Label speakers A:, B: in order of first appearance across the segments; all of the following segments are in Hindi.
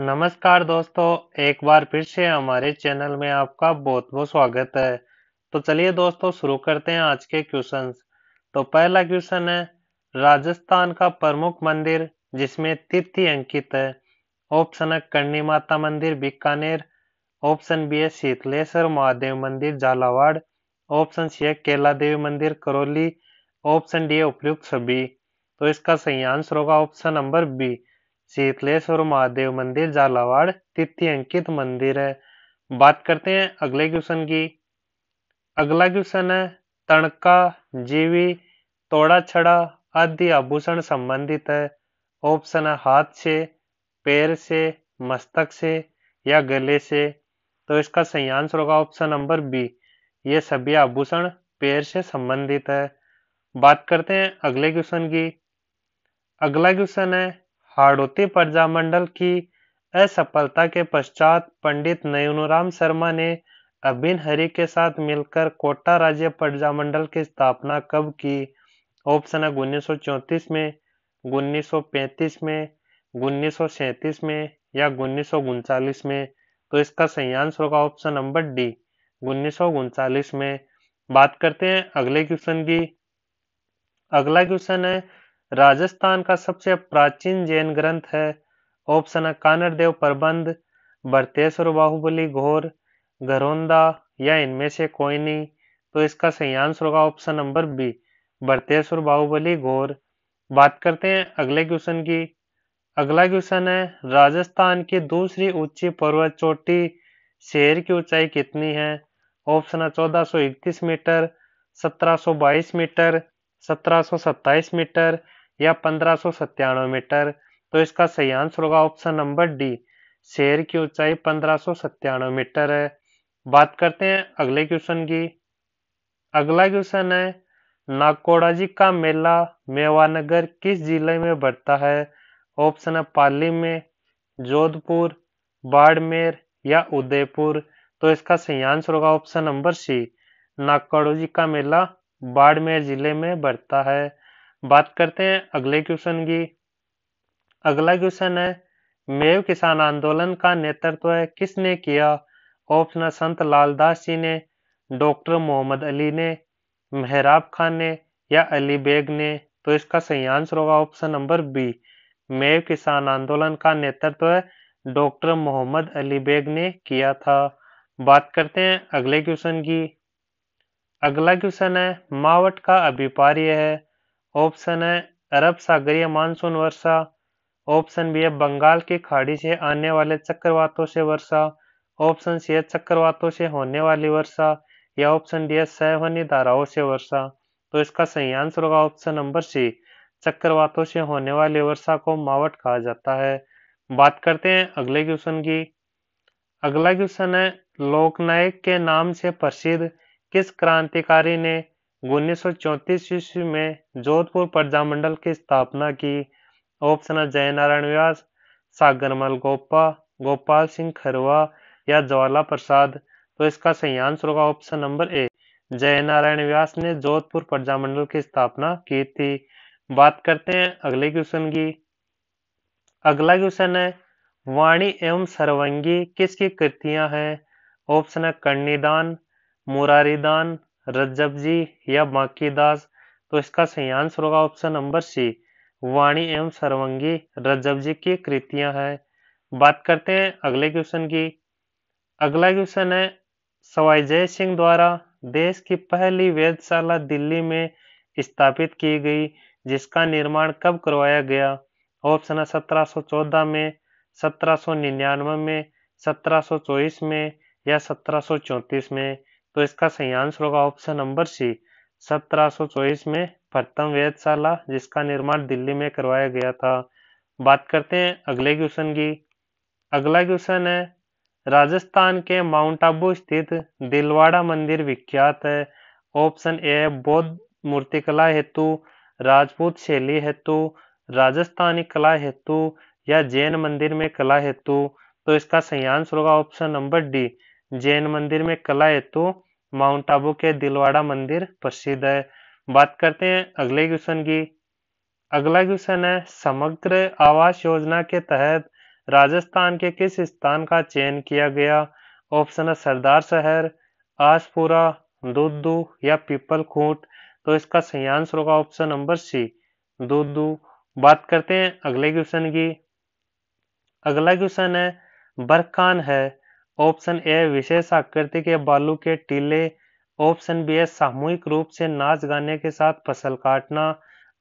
A: नमस्कार दोस्तों एक बार फिर से हमारे चैनल में आपका बहुत बहुत स्वागत है तो चलिए दोस्तों शुरू करते हैं आज के क्वेश्चन तो पहला क्वेश्चन है राजस्थान का प्रमुख मंदिर जिसमें तिथि अंकित है ऑप्शन है करणी माता मंदिर बीकानेर ऑप्शन बी है शीतलेश्वर महादेव मंदिर झालावाड़ ऑप्शन सी है केला देवी मंदिर करौली ऑप्शन डी है उपयुक्त सभी तो इसका सही आंसर होगा option number B Sheetaleshwar Mahadev मंदिर झालावाड़ तिथि अंकित मंदिर है बात करते हैं अगले क्वेश्चन की अगला क्वेश्चन है तणका जीवी तोड़ा छड़ा आदि आभूषण संबंधित है ऑप्शन है हाथ से पैर से मस्तक से या गले से तो इसका सही आंसर होगा ऑप्शन नंबर बी ये सभी आभूषण पैर से संबंधित है बात करते हैं अगले क्वेश्चन की अगला क्वेश्चन है हाड़ोती प्रजामंडल की असफलता के पश्चात पंडित नयनुराम शर्मा ने अबिन हरि के साथ मिलकर कोटा राज्य प्रजामंडल की स्थापना कब की ऑप्शन है उन्नीस में उन्नीस में उन्नीस में या उन्नीस में तो इसका सही आंसर होगा ऑप्शन नंबर डी उन्नीस में बात करते हैं अगले क्वेश्चन की अगला क्वेश्चन है राजस्थान का सबसे प्राचीन जैन ग्रंथ है ऑप्शन है कानरदेव प्रबंध बरतेश्वर बाहुबली घोर घरोंदा या इनमें से कोई नहीं तो इसका सही आंसर होगा option number B Barteshwar Bahubali घोर बात करते हैं अगले क्वेश्चन की अगला क्वेश्चन है राजस्थान की दूसरी ऊंची पर्वत चोटी शहर की ऊंचाई कितनी है ऑप्शन है चौदह मीटर 1722 मीटर 1727 मीटर या पंद्रह मीटर तो इसका सही आंसर होगा ऑप्शन नंबर डी शहर की ऊंचाई पंद्रह मीटर है बात करते हैं अगले क्वेश्चन की अगला क्वेश्चन है नागकोड़ा जी का मेला मेवानगर किस जिले में बढ़ता है ऑप्शन है पाली में जोधपुर बाड़मेर या उदयपुर तो इसका सही आंसर होगा ऑप्शन नंबर सी नागकोड़ा जी का मेला बाड़मेर जिले में बढ़ता है बात करते हैं अगले क्वेश्चन की अगला क्वेश्चन है मेव किसान आंदोलन का नेतृत्व है किसने किया ऑप्शन संत लालदास जी ने डॉक्टर मोहम्मद अली ने मेहराब खान ने या अली बेग ने तो इसका सही आंसर होगा ऑप्शन नंबर बी मेव किसान आंदोलन का नेतृत्व है डॉक्टर मोहम्मद अली बेग ने किया था बात करते हैं अगले क्वेश्चन की अगला क्वेश्चन है मावट का अभिपार्य है ऑप्शन है अरब सागरीय मानसून वर्षा ऑप्शन बी है बंगाल की खाड़ी से आने वाले चक्रवातों से वर्षा ऑप्शन सी है चक्रवातों से होने वाली वर्षा या ऑप्शन डी है सहवनी धाराओं से वर्षा तो इसका सही आंसर होगा ऑप्शन नंबर सी चक्रवातों से होने वाली वर्षा को मावट कहा जाता है बात करते हैं अगले क्वेश्चन की अगला क्वेश्चन है लोकनायक के नाम से प्रसिद्ध किस क्रांतिकारी ने उन्नीस ईस्वी में जोधपुर प्रजामंडल की स्थापना की ऑप्शन है जयनारायण व्यास सागरमल गोपा गोपाल सिंह खरवा या ज्वाला प्रसाद तो इसका सही आंसर होगा option number A Jainarayan Vyas ने जोधपुर प्रजामंडल की स्थापना की थी बात करते हैं अगले क्वेश्चन की अगला क्वेश्चन है वाणी एवं सर्वंगी किसकी कृतियां हैं ऑप्शन है कन्नीदान मुरारीदान रज्जब जी या बाकी दास तो इसका सही आंसर होगा ऑप्शन नंबर सी वाणी एवं सर्वंगी रज्जब जी की कृतियां हैं बात करते हैं अगले क्वेश्चन की अगला क्वेश्चन है सवाई जय सिंह द्वारा देश की पहली वेदशाला दिल्ली में स्थापित की गई जिसका निर्माण कब करवाया गया ऑप्शन है 1714 में 1799 में 1724 में या 1734 में तो इसका सही आंसर होगा ऑप्शन नंबर सी सत्रह में प्रथम वेदशाला जिसका निर्माण दिल्ली में करवाया गया था बात करते हैं अगले क्वेश्चन की अगला क्वेश्चन है राजस्थान के माउंट आबू स्थित दिलवाड़ा मंदिर विख्यात है ऑप्शन ए बौद्ध मूर्तिकला हेतु राजपूत शैली हेतु राजस्थानी कला हेतु या जैन मंदिर में कला हेतु तो इसका सही आंसर होगा ऑप्शन नंबर डी जैन मंदिर में कला हेतु माउंट आबू के दिलवाड़ा मंदिर प्रसिद्ध है बात करते हैं अगले क्वेश्चन की अगला क्वेश्चन है समग्र आवास योजना के तहत राजस्थान के किस स्थान का चयन किया गया ऑप्शन है सरदार शहर आसपुरा दूधू या पीपल खूंट तो इसका सही आंसर होगा ऑप्शन नंबर सी दूधू बात करते हैं अगले क्वेश्चन की अगला क्वेश्चन है बरखान है ऑप्शन ए विशेष आकृति के बालू के टीले ऑप्शन बी है सामूहिक रूप से नाच गाने के साथ फसल काटना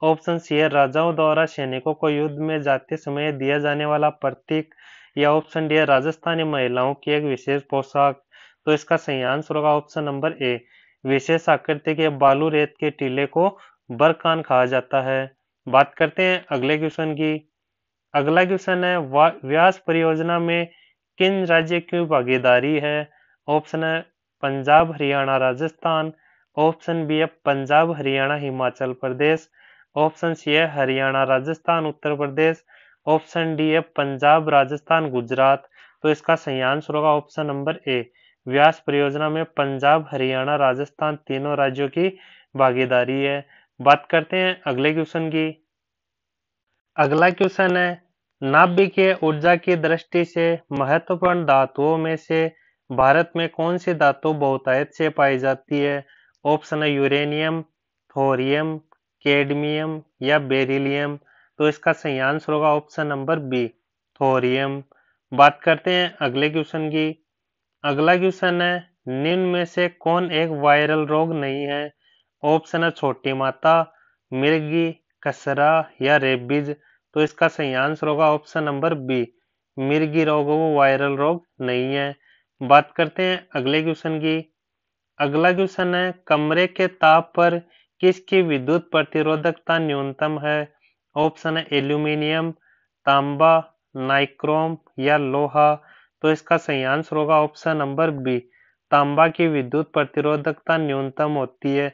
A: ऑप्शन सी है राजाओं द्वारा सैनिकों को युद्ध में जाते समय दिया जाने वाला प्रतीक या ऑप्शन डी है राजस्थानी महिलाओं की एक विशेष पोशाक तो इसका सही आंसर होगा ऑप्शन नंबर ए विशेष आकृति के बालू रेत के टीले को बरकान कहा जाता है बात करते हैं अगले क्वेश्चन की अगला क्वेश्चन है व्यास परियोजना में किन राज्य की भागीदारी है ऑप्शन है पंजाब हरियाणा राजस्थान ऑप्शन बी है पंजाब हरियाणा हिमाचल प्रदेश ऑप्शन सी है हरियाणा राजस्थान उत्तर प्रदेश ऑप्शन डी है पंजाब राजस्थान गुजरात तो इसका सही आंसर होगा ऑप्शन नंबर ए व्यास परियोजना में पंजाब हरियाणा राजस्थान तीनों राज्यों की भागीदारी है बात करते हैं अगले क्वेश्चन की अगला क्वेश्चन है नाभिकीय ऊर्जा की दृष्टि से महत्वपूर्ण धातुओं में से भारत में कौन सी धातु बहुतायत से पाई जाती है ऑप्शन है यूरेनियम थोरियम कैडमियम या बेरिलियम तो इसका सही आंसर होगा ऑप्शन नंबर बी थोरियम बात करते हैं अगले क्वेश्चन की अगला क्वेश्चन है निम्न में से कौन एक वायरल रोग नहीं है ऑप्शन है छोटी माता मिर्गी कसरा या रेबीज तो इसका सही आंसर होगा ऑप्शन नंबर बी मिर्गी रोग वो वायरल रोग नहीं है बात करते हैं अगले क्वेश्चन की अगला क्वेश्चन है कमरे के ताप पर किसकी विद्युत प्रतिरोधकता न्यूनतम है ऑप्शन है एल्यूमिनियम तांबा नाइक्रोम या लोहा तो इसका सही आंसर होगा ऑप्शन नंबर बी तांबा की विद्युत प्रतिरोधकता न्यूनतम होती है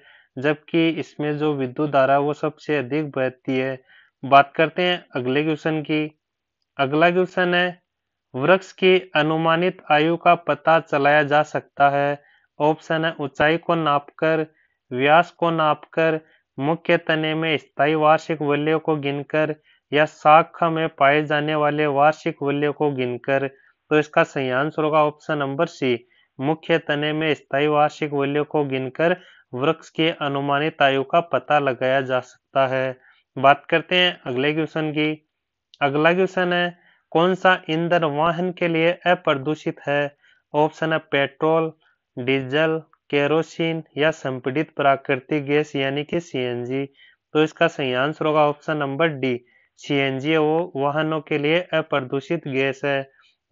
A: जबकि इसमें जो विद्युत धारा वो सबसे अधिक बहती है बात करते हैं अगले क्वेश्चन की अगला क्वेश्चन है वृक्ष की अनुमानित आयु का पता चलाया जा सकता है ऑप्शन है ऊंचाई को नापकर व्यास को नापकर मुख्य तने में स्थायी वार्षिक वल्य को गिनकर या शाखा में पाए जाने वाले वार्षिक वल्य को गिनकर तो इसका सही आंसर होगा ऑप्शन नंबर सी मुख्य तने में स्थायी वार्षिक वल्य को गिनकर वृक्ष के अनुमानित आयु का पता लगाया जा सकता है बात करते हैं अगले क्वेश्चन की अगला क्वेश्चन है कौन सा ईंधन वाहन के लिए अप्रदूषित है ऑप्शन है पेट्रोल डीजल केरोसिन या संपीड़ित प्राकृतिक गैस यानी कि सीएनजी तो इसका सही आंसर होगा ऑप्शन नंबर डी सीएनजी वो वाहनों के लिए अप्रदूषित गैस है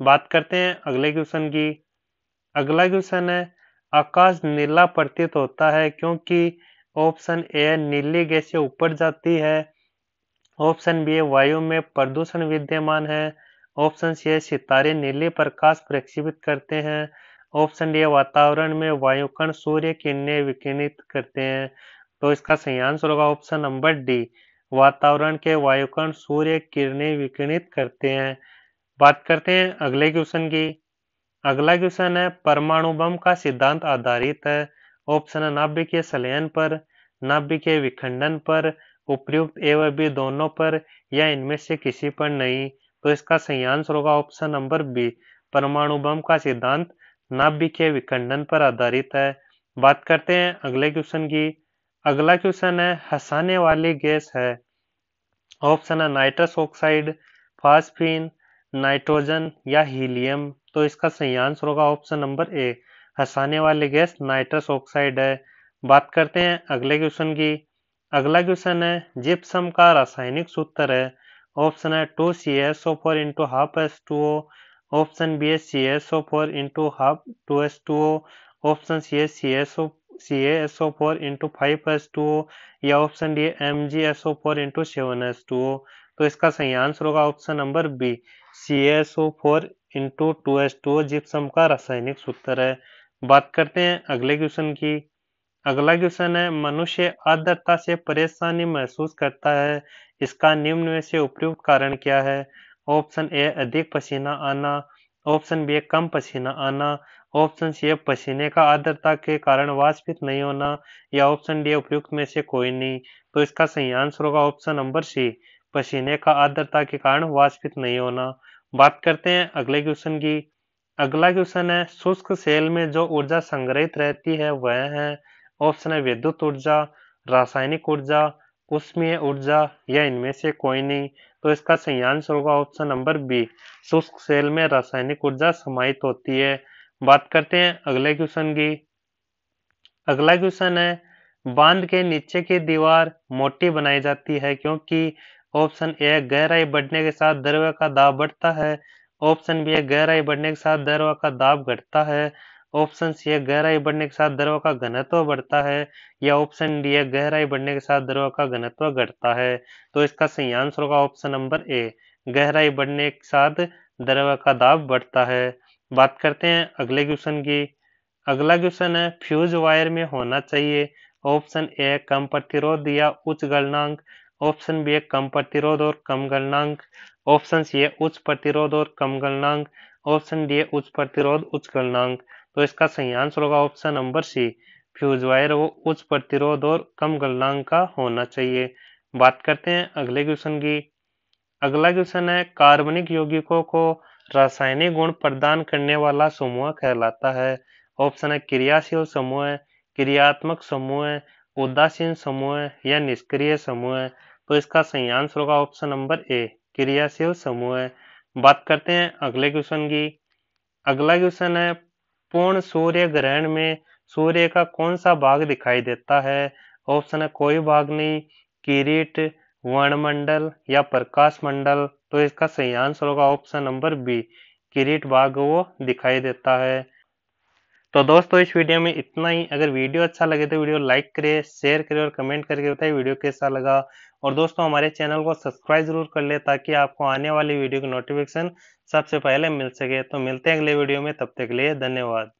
A: बात करते हैं अगले क्वेश्चन की अगला क्वेश्चन है आकाश नीला प्रतीत होता है क्योंकि ऑप्शन ए नीली गैसे ऊपर जाती है ऑप्शन बी वायु में प्रदूषण विद्यमान है ऑप्शन सी सितारे नीले प्रकाश प्रक्षेपित करते हैं ऑप्शन डी वातावरण में वायु कण सूर्य किरणें विकिरणित करते हैं तो इसका सही आंसर होगा ऑप्शन नंबर डी वातावरण के वायु कण सूर्य किरणें विकिरणित करते हैं बात करते हैं अगले क्वेश्चन की अगला क्वेश्चन है परमाणु बम का सिद्धांत आधारित है ऑप्शन है नाभिकीय सलयन पर नाभिकीय विखंडन पर उपयुक्त एवं बी दोनों पर या इनमें से किसी पर नहीं तो इसका सही आंसर होगा ऑप्शन नंबर बी परमाणु बम का सिद्धांत नाभिकीय विखंडन पर आधारित है बात करते हैं अगले क्वेश्चन की अगला क्वेश्चन है हंसाने वाली गैस है ऑप्शन है नाइट्रस ऑक्साइड फास्फीन नाइट्रोजन या हीलियम तो इसका सही आंसर होगा ऑप्शन नंबर ए हंसाने वाले गैस नाइट्रस ऑक्साइड है बात करते हैं अगले क्वेश्चन की अगला क्वेश्चन है जिप्सम का रासायनिक सूत्र है ऑप्शन है two C S O four into half S two O option B है C S O four into half two S two O option C S C S O C S O four into five S two O या option D M G S O four into seven S two O तो इसका सही आंसर होगा option number B C S O four into two S two O gypsum का रासायनिक सूत्र है बात करते हैं अगले क्वेश्चन की अगला क्वेश्चन है मनुष्य आदरता से परेशानी महसूस करता है इसका निम्न में से उपयुक्त कारण क्या है ऑप्शन ए अधिक पसीना आना ऑप्शन बी कम पसीना आना ऑप्शन सी पसीने का आदरता के कारण वाष्पित नहीं होना या ऑप्शन डी उपयुक्त में से कोई नहीं तो इसका सही आंसर होगा ऑप्शन नंबर सी पसीने का आदरता के कारण वाष्पित नहीं होना बात करते हैं अगले क्वेश्चन की अगला क्वेश्चन है शुष्क सेल में जो ऊर्जा संग्रहित रहती है वह है ऑप्शन है विद्युत ऊर्जा रासायनिक ऊर्जा उसमें ऊर्जा या इनमें से कोई नहीं तो इसका सही आंसर होगा ऑप्शन नंबर बी शुष्क सेल में रासायनिक ऊर्जा समाहित होती है बात करते हैं अगले क्वेश्चन की अगला क्वेश्चन है बांध के नीचे की दीवार मोटी बनाई जाती है क्योंकि ऑप्शन ए गहराई बढ़ने के साथ द्रव्य का दाब बढ़ता है ऑप्शन बी है गहराई बढ़ने के साथ दरवा का दाब घटता है ऑप्शन सी है गहराई बढ़ने के साथ दरवा का घनत्व बढ़ता है या ऑप्शन डी है गहराई बढ़ने के साथ दरवा का घनत्व घटता है तो इसका सही आंसर होगा ऑप्शन नंबर ए गहराई बढ़ने के साथ दरवा का दाब बढ़ता है बात करते हैं अगले क्वेश्चन की अगला क्वेश्चन है फ्यूज वायर में होना चाहिए ऑप्शन ए कम प्रतिरोध या उच्च गलनांक ऑप्शन बी है कम प्रतिरोध और कम गलनांक ऑप्शन सी है उच्च प्रतिरोध और कम गलनांक ऑप्शन डी है उच्च प्रतिरोध उच्च गलनांक तो इसका सही आंसर होगा option number C fuse wire वो उच्च प्रतिरोध और कम गलनांक का होना चाहिए बात करते हैं अगले क्वेश्चन की अगला क्वेश्चन है कार्बनिक यौगिकों को रासायनिक गुण प्रदान करने वाला समूह कहलाता है ऑप्शन है क्रियाशील समूह क्रियात्मक समूह उदासीन समूह या निष्क्रिय समूह तो इसका सही आंसर होगा ऑप्शन नंबर ए क्रियाशील समूह है बात करते हैं अगले क्वेश्चन की अगला क्वेश्चन है पूर्ण सूर्य ग्रहण में सूर्य का कौन सा भाग दिखाई देता है ऑप्शन है कोई भाग नहीं किरीट वर्णमंडल या प्रकाश मंडल तो इसका सही आंसर होगा ऑप्शन नंबर बी किरीट भाग वो दिखाई देता है तो दोस्तों इस वीडियो में इतना ही अगर वीडियो अच्छा लगे तो वीडियो लाइक करे शेयर करे और कमेंट करके बताइए वीडियो कैसा लगा और दोस्तों हमारे चैनल को सब्सक्राइब जरूर कर ले ताकि आपको आने वाली वीडियो की नोटिफिकेशन सबसे पहले मिल सके तो मिलते हैं अगले वीडियो में तब तक के लिए धन्यवाद